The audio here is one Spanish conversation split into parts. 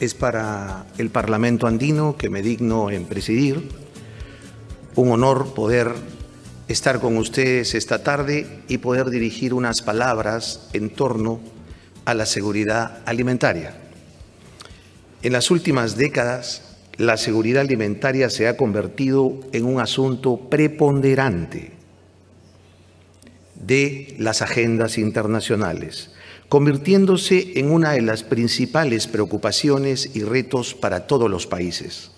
es para el Parlamento andino que me digno en presidir. Un honor poder estar con ustedes esta tarde y poder dirigir unas palabras en torno a la seguridad alimentaria. En las últimas décadas, la seguridad alimentaria se ha convertido en un asunto preponderante de las agendas internacionales convirtiéndose en una de las principales preocupaciones y retos para todos los países.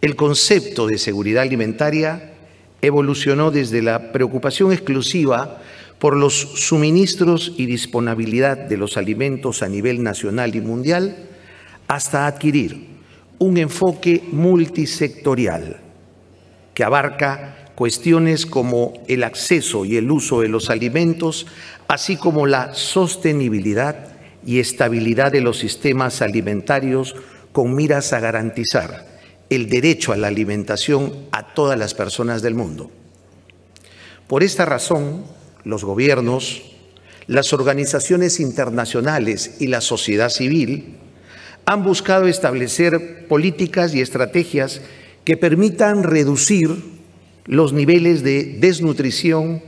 El concepto de seguridad alimentaria evolucionó desde la preocupación exclusiva por los suministros y disponibilidad de los alimentos a nivel nacional y mundial hasta adquirir un enfoque multisectorial que abarca cuestiones como el acceso y el uso de los alimentos, así como la sostenibilidad y estabilidad de los sistemas alimentarios con miras a garantizar el derecho a la alimentación a todas las personas del mundo. Por esta razón, los gobiernos, las organizaciones internacionales y la sociedad civil han buscado establecer políticas y estrategias que permitan reducir los niveles de desnutrición,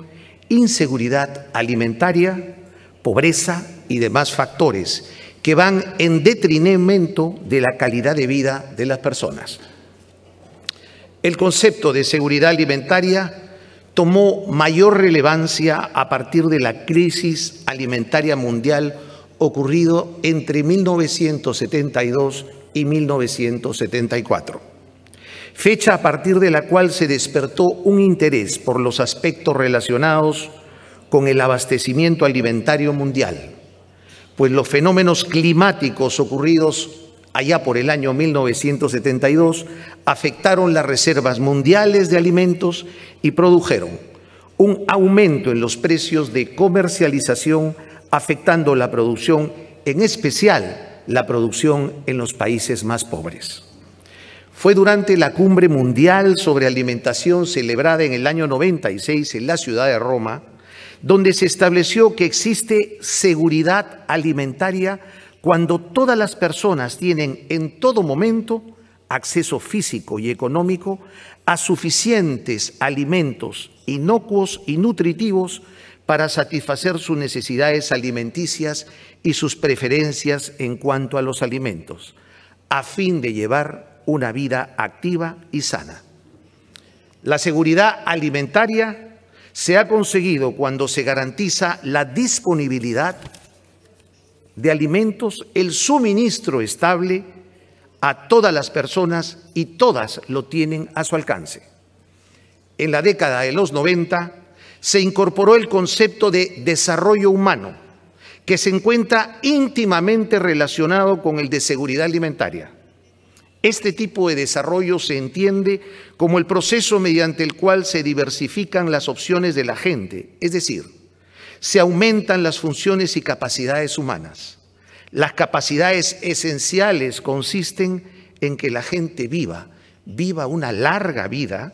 inseguridad alimentaria, pobreza y demás factores que van en detrimento de la calidad de vida de las personas. El concepto de seguridad alimentaria tomó mayor relevancia a partir de la crisis alimentaria mundial ocurrido entre 1972 y 1974 fecha a partir de la cual se despertó un interés por los aspectos relacionados con el abastecimiento alimentario mundial, pues los fenómenos climáticos ocurridos allá por el año 1972 afectaron las reservas mundiales de alimentos y produjeron un aumento en los precios de comercialización afectando la producción, en especial la producción en los países más pobres fue durante la cumbre mundial sobre alimentación celebrada en el año 96 en la ciudad de Roma, donde se estableció que existe seguridad alimentaria cuando todas las personas tienen en todo momento acceso físico y económico a suficientes alimentos inocuos y nutritivos para satisfacer sus necesidades alimenticias y sus preferencias en cuanto a los alimentos, a fin de llevar una vida activa y sana. La seguridad alimentaria se ha conseguido cuando se garantiza la disponibilidad de alimentos, el suministro estable a todas las personas y todas lo tienen a su alcance. En la década de los 90 se incorporó el concepto de desarrollo humano, que se encuentra íntimamente relacionado con el de seguridad alimentaria. Este tipo de desarrollo se entiende como el proceso mediante el cual se diversifican las opciones de la gente, es decir, se aumentan las funciones y capacidades humanas. Las capacidades esenciales consisten en que la gente viva, viva una larga vida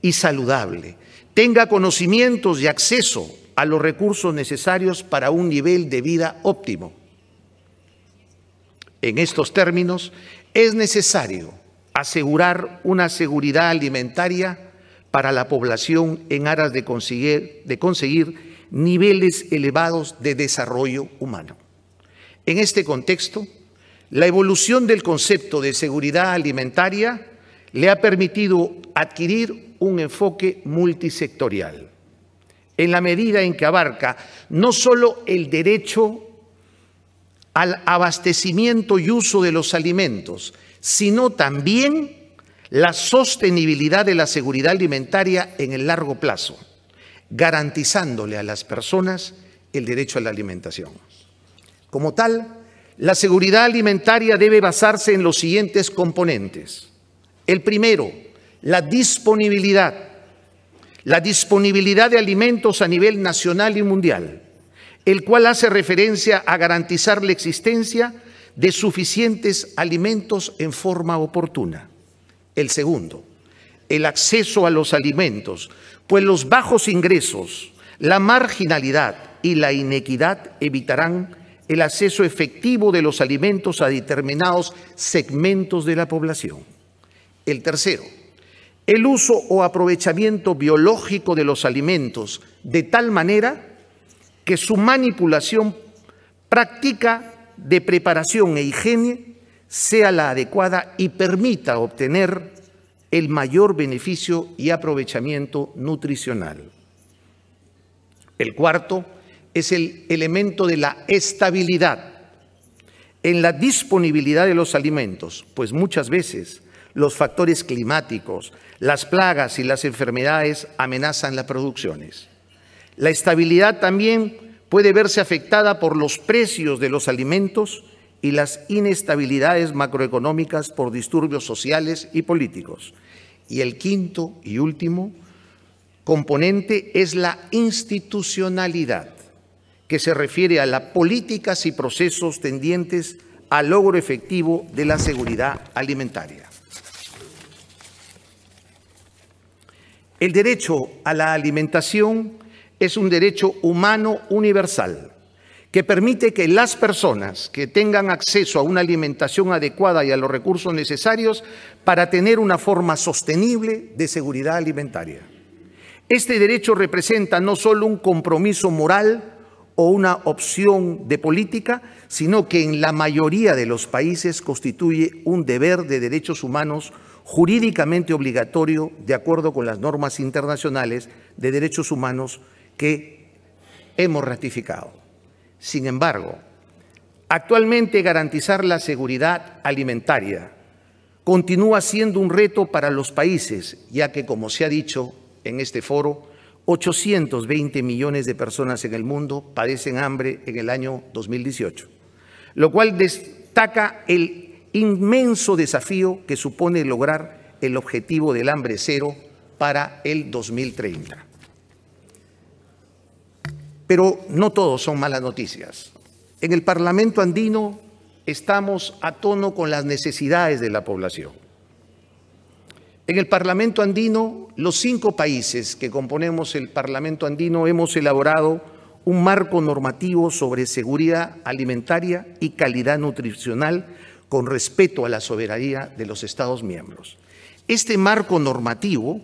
y saludable, tenga conocimientos y acceso a los recursos necesarios para un nivel de vida óptimo. En estos términos, es necesario asegurar una seguridad alimentaria para la población en aras de conseguir, niveles elevados de desarrollo humano. En este contexto, la evolución del concepto de seguridad alimentaria le ha permitido adquirir un enfoque multisectorial, en la medida en que abarca no solo el derecho al abastecimiento y uso de los alimentos, sino también la sostenibilidad de la seguridad alimentaria en el largo plazo, garantizándole a las personas el derecho a la alimentación. Como tal, la seguridad alimentaria debe basarse en los siguientes componentes. El primero, la disponibilidad. La disponibilidad de alimentos a nivel nacional y mundial el cual hace referencia a garantizar la existencia de suficientes alimentos en forma oportuna. El segundo, el acceso a los alimentos, pues los bajos ingresos, la marginalidad y la inequidad evitarán el acceso efectivo de los alimentos a determinados segmentos de la población. El tercero, el uso o aprovechamiento biológico de los alimentos de tal manera que su manipulación práctica de preparación e higiene sea la adecuada y permita obtener el mayor beneficio y aprovechamiento nutricional. El cuarto es el elemento de la estabilidad en la disponibilidad de los alimentos, pues muchas veces los factores climáticos, las plagas y las enfermedades amenazan las producciones. La estabilidad también puede verse afectada por los precios de los alimentos y las inestabilidades macroeconómicas por disturbios sociales y políticos. Y el quinto y último componente es la institucionalidad, que se refiere a las políticas y procesos tendientes al logro efectivo de la seguridad alimentaria. El derecho a la alimentación es un derecho humano universal que permite que las personas que tengan acceso a una alimentación adecuada y a los recursos necesarios para tener una forma sostenible de seguridad alimentaria. Este derecho representa no solo un compromiso moral o una opción de política, sino que en la mayoría de los países constituye un deber de derechos humanos jurídicamente obligatorio de acuerdo con las normas internacionales de derechos humanos que hemos ratificado. Sin embargo, actualmente garantizar la seguridad alimentaria continúa siendo un reto para los países, ya que, como se ha dicho en este foro, 820 millones de personas en el mundo padecen hambre en el año 2018, lo cual destaca el inmenso desafío que supone lograr el objetivo del hambre cero para el 2030. Pero no todos son malas noticias. En el Parlamento andino estamos a tono con las necesidades de la población. En el Parlamento andino, los cinco países que componemos el Parlamento andino hemos elaborado un marco normativo sobre seguridad alimentaria y calidad nutricional con respeto a la soberanía de los Estados miembros. Este marco normativo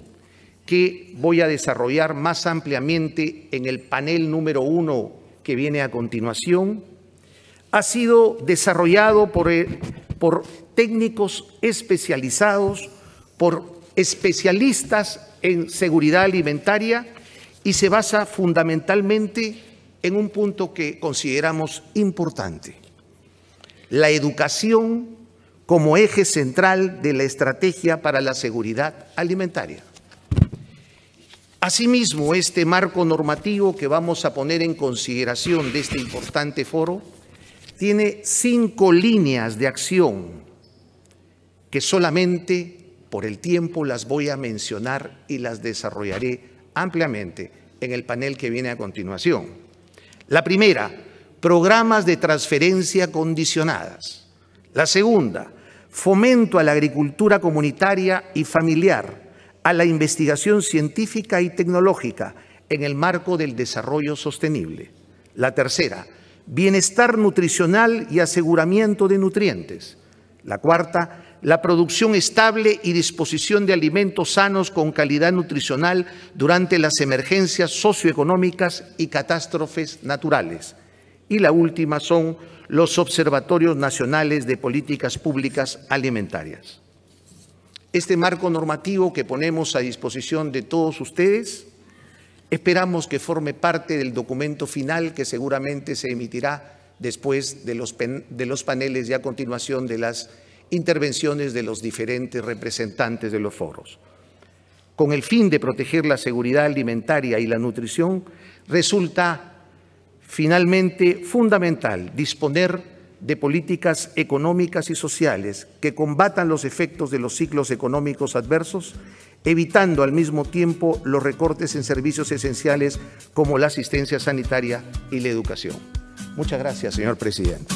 que voy a desarrollar más ampliamente en el panel número uno que viene a continuación, ha sido desarrollado por, eh, por técnicos especializados, por especialistas en seguridad alimentaria y se basa fundamentalmente en un punto que consideramos importante, la educación como eje central de la estrategia para la seguridad alimentaria. Asimismo, este marco normativo que vamos a poner en consideración de este importante foro tiene cinco líneas de acción que solamente por el tiempo las voy a mencionar y las desarrollaré ampliamente en el panel que viene a continuación. La primera, programas de transferencia condicionadas. La segunda, fomento a la agricultura comunitaria y familiar a la investigación científica y tecnológica en el marco del desarrollo sostenible. La tercera, bienestar nutricional y aseguramiento de nutrientes. La cuarta, la producción estable y disposición de alimentos sanos con calidad nutricional durante las emergencias socioeconómicas y catástrofes naturales. Y la última son los observatorios nacionales de políticas públicas alimentarias este marco normativo que ponemos a disposición de todos ustedes. Esperamos que forme parte del documento final que seguramente se emitirá después de los, de los paneles y a continuación de las intervenciones de los diferentes representantes de los foros. Con el fin de proteger la seguridad alimentaria y la nutrición, resulta finalmente fundamental disponer de políticas económicas y sociales que combatan los efectos de los ciclos económicos adversos, evitando al mismo tiempo los recortes en servicios esenciales como la asistencia sanitaria y la educación. Muchas gracias, señor presidente.